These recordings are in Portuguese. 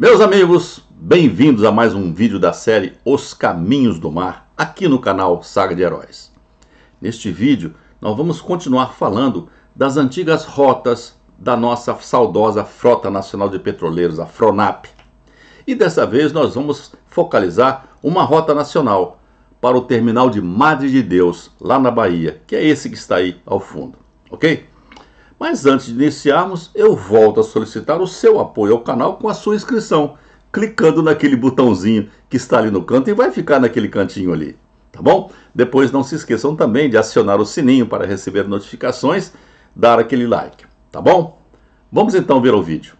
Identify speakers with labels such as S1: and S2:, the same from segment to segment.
S1: Meus amigos, bem-vindos a mais um vídeo da série Os Caminhos do Mar, aqui no canal Saga de Heróis. Neste vídeo, nós vamos continuar falando das antigas rotas da nossa saudosa Frota Nacional de Petroleiros, a FRONAP. E dessa vez nós vamos focalizar uma rota nacional para o terminal de Madre de Deus, lá na Bahia, que é esse que está aí ao fundo, ok? Mas antes de iniciarmos, eu volto a solicitar o seu apoio ao canal com a sua inscrição, clicando naquele botãozinho que está ali no canto e vai ficar naquele cantinho ali, tá bom? Depois não se esqueçam também de acionar o sininho para receber notificações, dar aquele like, tá bom? Vamos então ver o vídeo.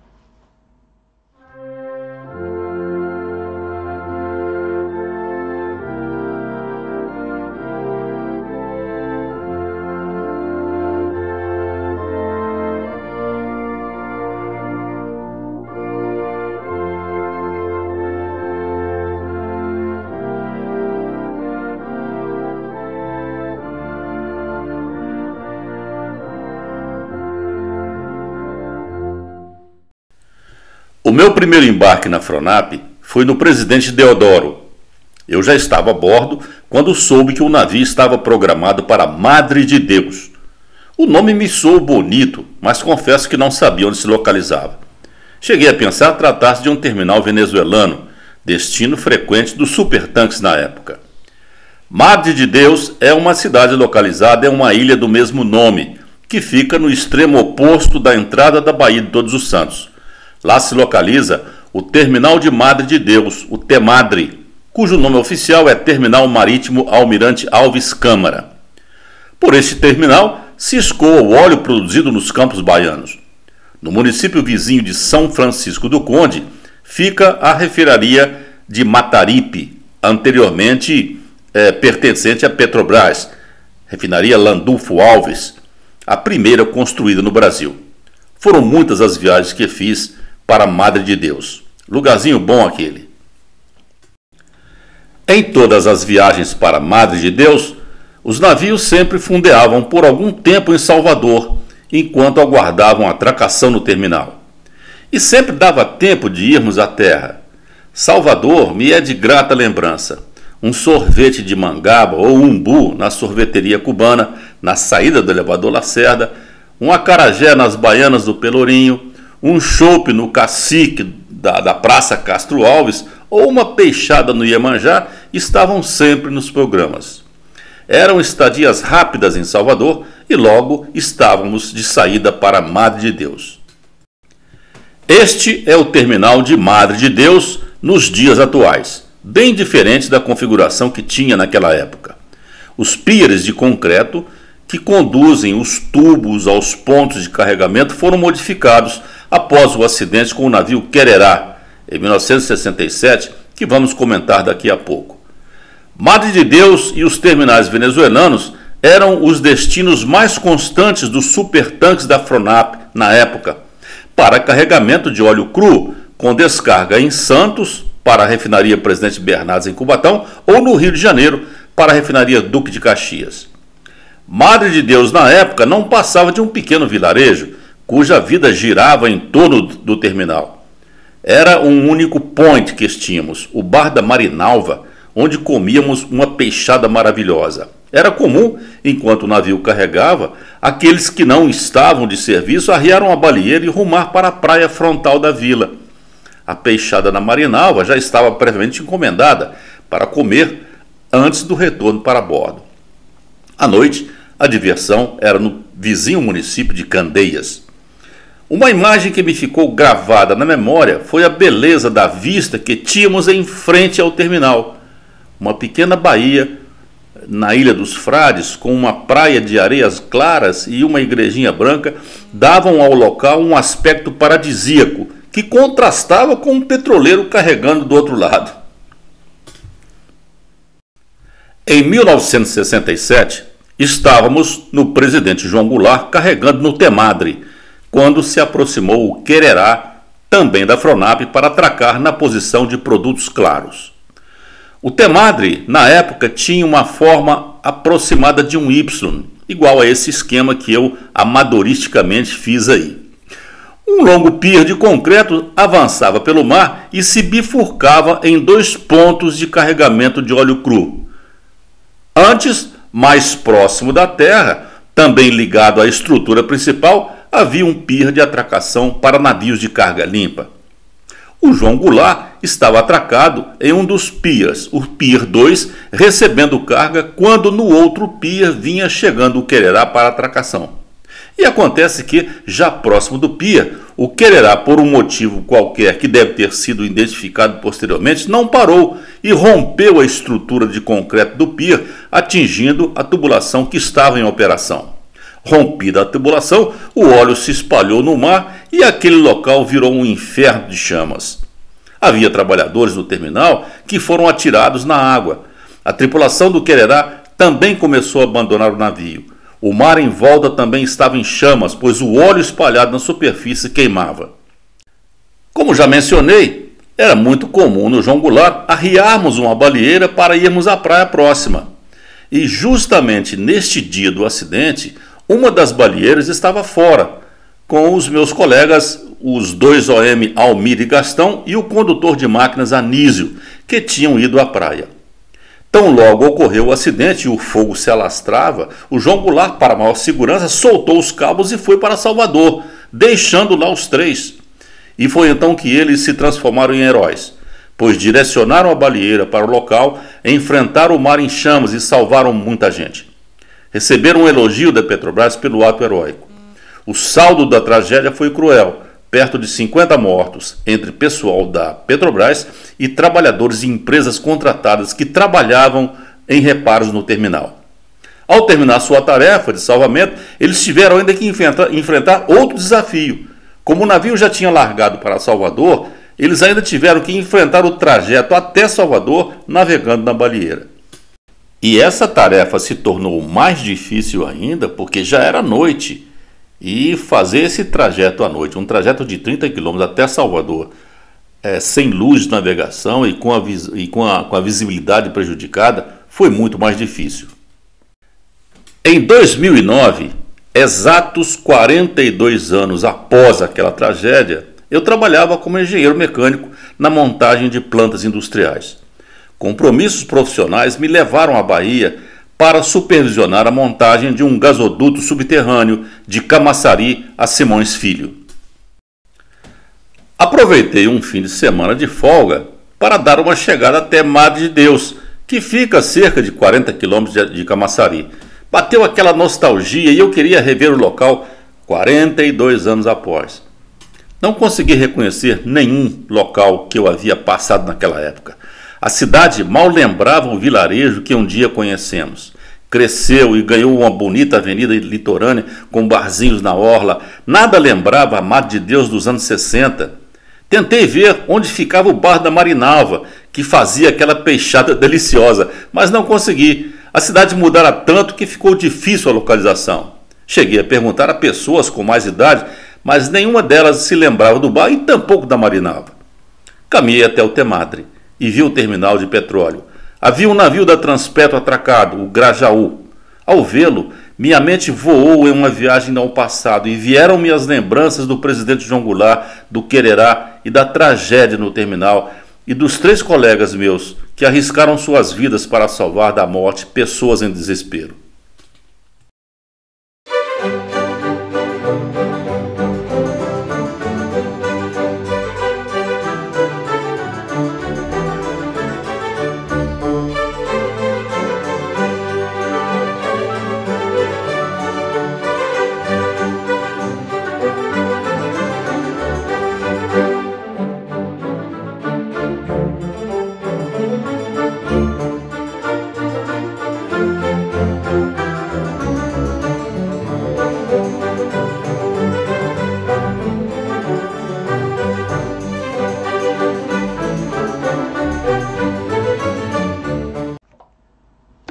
S1: meu primeiro embarque na Fronap foi no Presidente Deodoro. Eu já estava a bordo quando soube que o navio estava programado para Madre de Deus. O nome me soou bonito, mas confesso que não sabia onde se localizava. Cheguei a pensar tratar-se de um terminal venezuelano, destino frequente dos supertanques na época. Madre de Deus é uma cidade localizada em uma ilha do mesmo nome, que fica no extremo oposto da entrada da Baía de Todos os Santos Lá se localiza o Terminal de Madre de Deus, o Temadre, cujo nome oficial é Terminal Marítimo Almirante Alves Câmara. Por este terminal se escoa o óleo produzido nos campos baianos. No município vizinho de São Francisco do Conde fica a refinaria de Mataripe, anteriormente é, pertencente à Petrobras, refinaria Landulfo Alves, a primeira construída no Brasil. Foram muitas as viagens que fiz para a Madre de Deus. Lugarzinho bom aquele. Em todas as viagens para a Madre de Deus, os navios sempre fundeavam por algum tempo em Salvador, enquanto aguardavam a atracação no terminal. E sempre dava tempo de irmos à terra. Salvador me é de grata lembrança. Um sorvete de mangaba ou umbu na sorveteria cubana, na saída do elevador Lacerda, um acarajé nas baianas do Pelourinho, um chope no cacique da, da Praça Castro Alves ou uma peixada no Iemanjá estavam sempre nos programas. Eram estadias rápidas em Salvador e logo estávamos de saída para Madre de Deus. Este é o terminal de Madre de Deus nos dias atuais, bem diferente da configuração que tinha naquela época. Os piers de concreto que conduzem os tubos aos pontos de carregamento foram modificados após o acidente com o navio Quererá, em 1967, que vamos comentar daqui a pouco. Madre de Deus e os terminais venezuelanos eram os destinos mais constantes dos supertanques da Fronap na época, para carregamento de óleo cru, com descarga em Santos, para a refinaria Presidente Bernardes em Cubatão, ou no Rio de Janeiro, para a refinaria Duque de Caxias. Madre de Deus, na época, não passava de um pequeno vilarejo cuja vida girava em torno do terminal. Era um único point que tínhamos, o bar da Marinalva, onde comíamos uma peixada maravilhosa. Era comum, enquanto o navio carregava, aqueles que não estavam de serviço arriaram a baleeira e rumar para a praia frontal da vila. A peixada na Marinalva já estava previamente encomendada para comer antes do retorno para bordo. À noite, a diversão era no vizinho município de Candeias. Uma imagem que me ficou gravada na memória foi a beleza da vista que tínhamos em frente ao terminal. Uma pequena baía na Ilha dos Frades, com uma praia de areias claras e uma igrejinha branca, davam ao local um aspecto paradisíaco que contrastava com um petroleiro carregando do outro lado. Em 1967, estávamos no presidente João Goulart carregando no Temadre quando se aproximou o Quererá, também da Fronab, para atracar na posição de produtos claros. O Temadre, na época, tinha uma forma aproximada de um Y, igual a esse esquema que eu amadoristicamente fiz aí. Um longo pier de concreto avançava pelo mar e se bifurcava em dois pontos de carregamento de óleo cru. Antes, mais próximo da terra, também ligado à estrutura principal, havia um pier de atracação para navios de carga limpa. O João Goulart estava atracado em um dos piers, o Pier 2, recebendo carga quando no outro pier vinha chegando o Quererá para atracação. E acontece que, já próximo do pier, o Quererá, por um motivo qualquer que deve ter sido identificado posteriormente, não parou e rompeu a estrutura de concreto do pier, atingindo a tubulação que estava em operação. Rompida a tribulação, o óleo se espalhou no mar e aquele local virou um inferno de chamas. Havia trabalhadores no terminal que foram atirados na água. A tripulação do Quererá também começou a abandonar o navio. O mar em volta também estava em chamas, pois o óleo espalhado na superfície queimava. Como já mencionei, era muito comum no João Goulart arriarmos uma baleeira para irmos à praia próxima. E justamente neste dia do acidente, uma das baleeiras estava fora, com os meus colegas, os dois OM Almir e Gastão e o condutor de máquinas Anísio, que tinham ido à praia. Tão logo ocorreu o acidente e o fogo se alastrava, o João Goulart, para maior segurança, soltou os cabos e foi para Salvador, deixando lá os três. E foi então que eles se transformaram em heróis, pois direcionaram a baleeira para o local, enfrentaram o mar em chamas e salvaram muita gente receberam um elogio da Petrobras pelo ato heróico. O saldo da tragédia foi cruel, perto de 50 mortos, entre pessoal da Petrobras e trabalhadores de empresas contratadas que trabalhavam em reparos no terminal. Ao terminar sua tarefa de salvamento, eles tiveram ainda que enfrentar outro desafio. Como o navio já tinha largado para Salvador, eles ainda tiveram que enfrentar o trajeto até Salvador navegando na baleeira. E essa tarefa se tornou mais difícil ainda porque já era noite e fazer esse trajeto à noite, um trajeto de 30 quilômetros até Salvador, é, sem luz de navegação e, com a, e com, a, com a visibilidade prejudicada, foi muito mais difícil. Em 2009, exatos 42 anos após aquela tragédia, eu trabalhava como engenheiro mecânico na montagem de plantas industriais. Compromissos profissionais me levaram à Bahia para supervisionar a montagem de um gasoduto subterrâneo de Camaçari a Simões Filho. Aproveitei um fim de semana de folga para dar uma chegada até Madre de Deus, que fica a cerca de 40 quilômetros de Camaçari. Bateu aquela nostalgia e eu queria rever o local 42 anos após. Não consegui reconhecer nenhum local que eu havia passado naquela época. A cidade mal lembrava o vilarejo que um dia conhecemos. Cresceu e ganhou uma bonita avenida litorânea com barzinhos na orla. Nada lembrava a Mar de Deus dos anos 60. Tentei ver onde ficava o bar da Marinalva, que fazia aquela peixada deliciosa, mas não consegui. A cidade mudara tanto que ficou difícil a localização. Cheguei a perguntar a pessoas com mais idade, mas nenhuma delas se lembrava do bar e tampouco da Marinalva. Caminhei até o Temadre e viu o terminal de petróleo. Havia um navio da Transpetro atracado, o Grajaú. Ao vê-lo, minha mente voou em uma viagem ao passado e vieram-me as lembranças do presidente João Goulart, do Quererá e da tragédia no terminal e dos três colegas meus que arriscaram suas vidas para salvar da morte pessoas em desespero.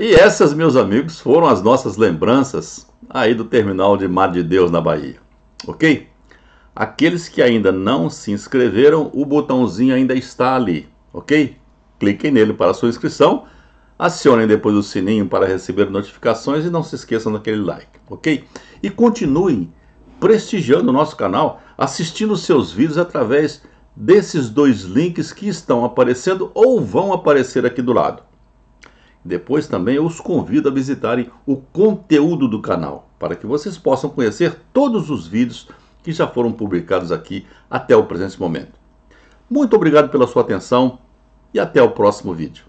S1: E essas, meus amigos, foram as nossas lembranças aí do terminal de Mar de Deus na Bahia. Ok? Aqueles que ainda não se inscreveram, o botãozinho ainda está ali, ok? Cliquem nele para sua inscrição, acionem depois o sininho para receber notificações e não se esqueçam daquele like, ok? E continuem prestigiando o nosso canal, assistindo os seus vídeos através desses dois links que estão aparecendo ou vão aparecer aqui do lado. Depois também eu os convido a visitarem o conteúdo do canal, para que vocês possam conhecer todos os vídeos que já foram publicados aqui até o presente momento. Muito obrigado pela sua atenção e até o próximo vídeo.